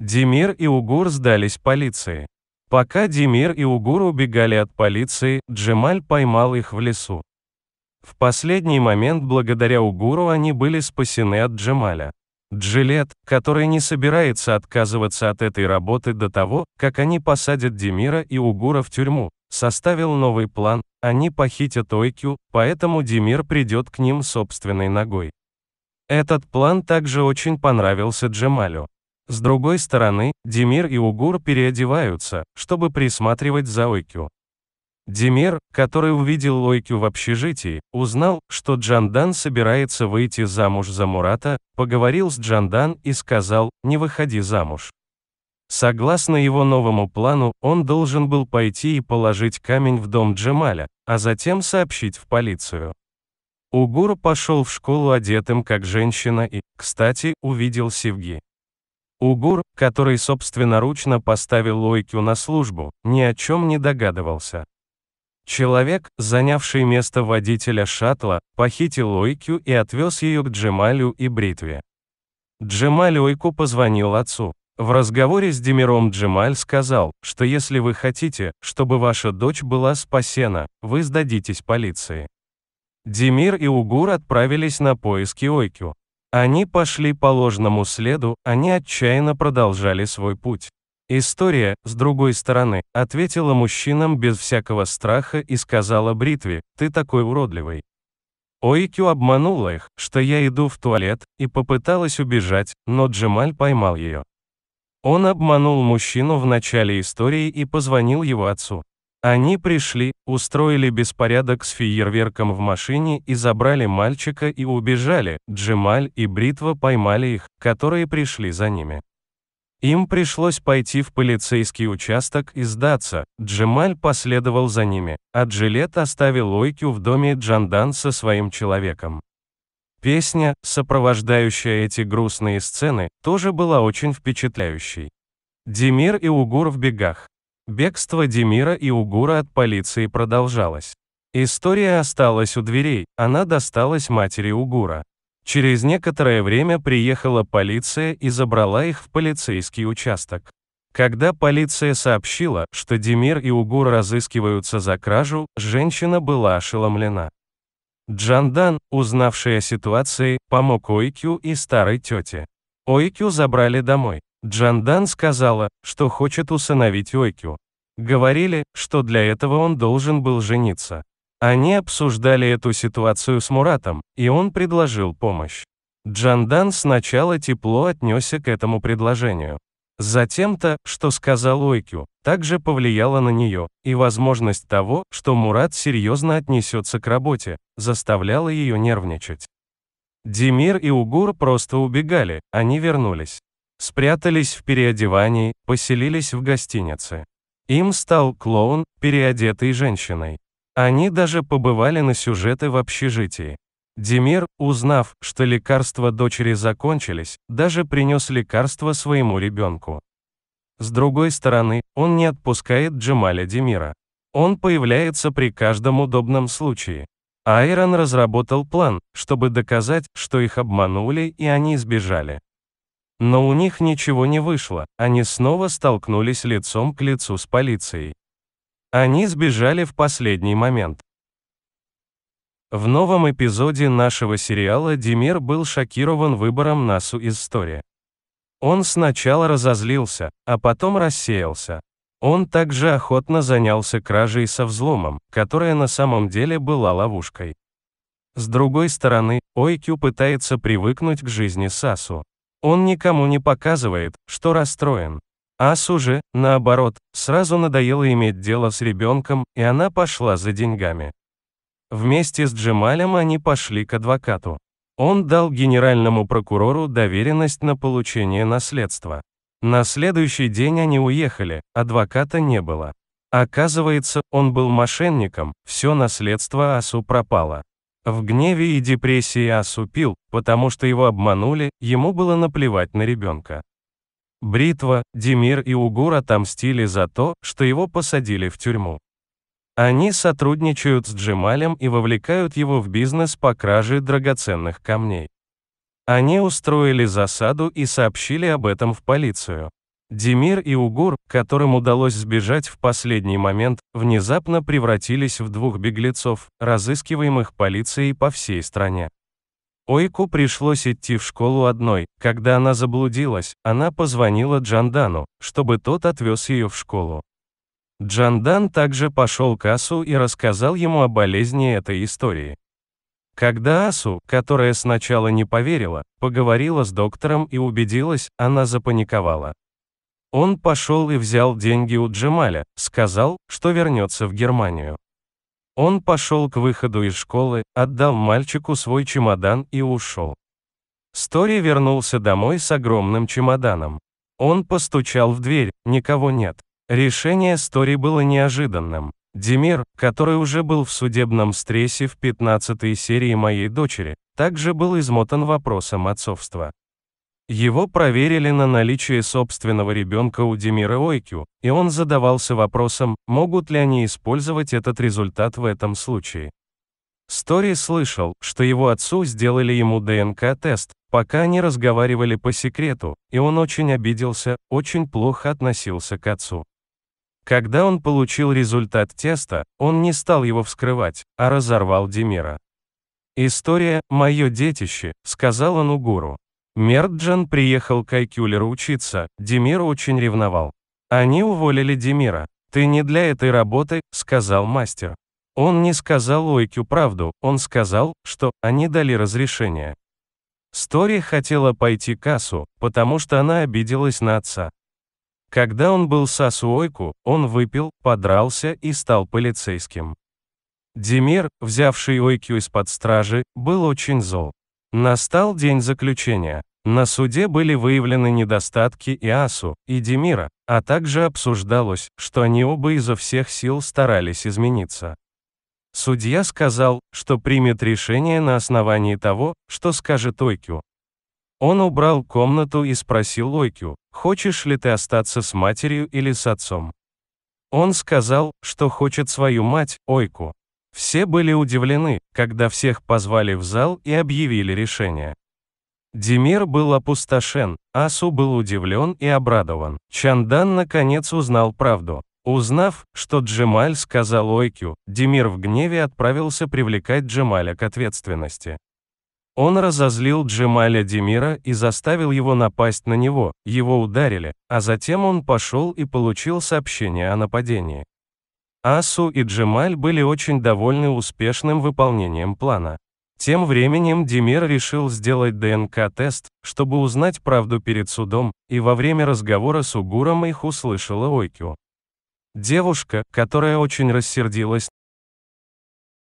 Демир и Угур сдались полиции. Пока Демир и Угур убегали от полиции, Джемаль поймал их в лесу. В последний момент благодаря Угуру они были спасены от Джемаля. Джилет, который не собирается отказываться от этой работы до того, как они посадят Демира и Угура в тюрьму, составил новый план, они похитят Ойкю, поэтому Демир придет к ним собственной ногой. Этот план также очень понравился Джемалю. С другой стороны, Демир и Угур переодеваются, чтобы присматривать за Ойкю. Демир, который увидел Ойкю в общежитии, узнал, что Джандан собирается выйти замуж за Мурата, поговорил с Джандан и сказал, не выходи замуж. Согласно его новому плану, он должен был пойти и положить камень в дом Джемаля, а затем сообщить в полицию. Угур пошел в школу одетым как женщина и, кстати, увидел Севги. Угур, который собственноручно поставил Лойкю на службу, ни о чем не догадывался. Человек, занявший место водителя шаттла, похитил Лойкю и отвез ее к Джемалю и Бритве. Джемаль Ойку позвонил отцу. В разговоре с Демиром Джемаль сказал, что если вы хотите, чтобы ваша дочь была спасена, вы сдадитесь полиции. Демир и Угур отправились на поиски Ойкю. Они пошли по ложному следу, они отчаянно продолжали свой путь. История, с другой стороны, ответила мужчинам без всякого страха и сказала бритве, ты такой уродливый. Оикю обманула их, что я иду в туалет, и попыталась убежать, но Джемаль поймал ее. Он обманул мужчину в начале истории и позвонил его отцу. Они пришли, устроили беспорядок с фейерверком в машине и забрали мальчика и убежали, Джемаль и Бритва поймали их, которые пришли за ними. Им пришлось пойти в полицейский участок и сдаться, Джемаль последовал за ними, а Джилет оставил Ойкю в доме Джандан со своим человеком. Песня, сопровождающая эти грустные сцены, тоже была очень впечатляющей. Демир и Угур в бегах. Бегство Демира и Угура от полиции продолжалось. История осталась у дверей, она досталась матери Угура. Через некоторое время приехала полиция и забрала их в полицейский участок. Когда полиция сообщила, что Демир и Угур разыскиваются за кражу, женщина была ошеломлена. Джандан, узнавший о ситуации, помог Ойкю и старой тете. Ойкю забрали домой. Джандан сказала, что хочет усыновить Ойкю. Говорили, что для этого он должен был жениться. Они обсуждали эту ситуацию с Муратом, и он предложил помощь. Джандан сначала тепло отнесся к этому предложению. Затем то, что сказал Ойкю, также повлияло на нее, и возможность того, что Мурат серьезно отнесется к работе, заставляла ее нервничать. Демир и Угур просто убегали, они вернулись спрятались в переодевании, поселились в гостинице. Им стал клоун, переодетый женщиной. Они даже побывали на сюжеты в общежитии. Демир, узнав, что лекарства дочери закончились, даже принес лекарство своему ребенку. С другой стороны, он не отпускает Джамаля Демира. Он появляется при каждом удобном случае. Айрон разработал план, чтобы доказать, что их обманули и они сбежали. Но у них ничего не вышло, они снова столкнулись лицом к лицу с полицией. Они сбежали в последний момент. В новом эпизоде нашего сериала Демир был шокирован выбором Насу из истории. Он сначала разозлился, а потом рассеялся. Он также охотно занялся кражей со взломом, которая на самом деле была ловушкой. С другой стороны, Ойкю пытается привыкнуть к жизни Сасу. Он никому не показывает, что расстроен. Асу же, наоборот, сразу надоело иметь дело с ребенком, и она пошла за деньгами. Вместе с Джемалем они пошли к адвокату. Он дал генеральному прокурору доверенность на получение наследства. На следующий день они уехали, адвоката не было. Оказывается, он был мошенником, все наследство Асу пропало. В гневе и депрессии Асу потому что его обманули, ему было наплевать на ребенка. Бритва, Демир и Угур отомстили за то, что его посадили в тюрьму. Они сотрудничают с Джемалем и вовлекают его в бизнес по краже драгоценных камней. Они устроили засаду и сообщили об этом в полицию. Демир и Угур, которым удалось сбежать в последний момент, внезапно превратились в двух беглецов, разыскиваемых полицией по всей стране. Ойку пришлось идти в школу одной, когда она заблудилась, она позвонила Джандану, чтобы тот отвез ее в школу. Джандан также пошел к Асу и рассказал ему о болезни этой истории. Когда Асу, которая сначала не поверила, поговорила с доктором и убедилась, она запаниковала. Он пошел и взял деньги у Джемаля, сказал, что вернется в Германию. Он пошел к выходу из школы, отдал мальчику свой чемодан и ушел. Стори вернулся домой с огромным чемоданом. Он постучал в дверь, никого нет. Решение Стори было неожиданным. Демир, который уже был в судебном стрессе в 15 серии моей дочери, также был измотан вопросом отцовства. Его проверили на наличие собственного ребенка у Демира Ойкю, и он задавался вопросом, могут ли они использовать этот результат в этом случае. Стори слышал, что его отцу сделали ему ДНК-тест, пока они разговаривали по секрету, и он очень обиделся, очень плохо относился к отцу. Когда он получил результат теста, он не стал его вскрывать, а разорвал Демира. «История – мое детище», – сказал он Угуру. Мерджан приехал к Айкюлеру учиться, Демир очень ревновал. Они уволили Демира. «Ты не для этой работы», — сказал мастер. Он не сказал Ойкю правду, он сказал, что они дали разрешение. Стори хотела пойти к Асу, потому что она обиделась на отца. Когда он был с Асу Ойку, он выпил, подрался и стал полицейским. Демир, взявший Ойкю из-под стражи, был очень зол. Настал день заключения. На суде были выявлены недостатки ИАСу и Демира, а также обсуждалось, что они оба изо всех сил старались измениться. Судья сказал, что примет решение на основании того, что скажет Ойкю. Он убрал комнату и спросил Ойкю, хочешь ли ты остаться с матерью или с отцом. Он сказал, что хочет свою мать, Ойку. Все были удивлены, когда всех позвали в зал и объявили решение. Демир был опустошен, Асу был удивлен и обрадован. Чандан наконец узнал правду. Узнав, что Джемаль сказал Ойкю, Демир в гневе отправился привлекать Джемаля к ответственности. Он разозлил Джемаля Демира и заставил его напасть на него, его ударили, а затем он пошел и получил сообщение о нападении. Асу и Джемаль были очень довольны успешным выполнением плана. Тем временем Демир решил сделать ДНК-тест, чтобы узнать правду перед судом, и во время разговора с Угуром их услышала Ойкю. Девушка, которая очень рассердилась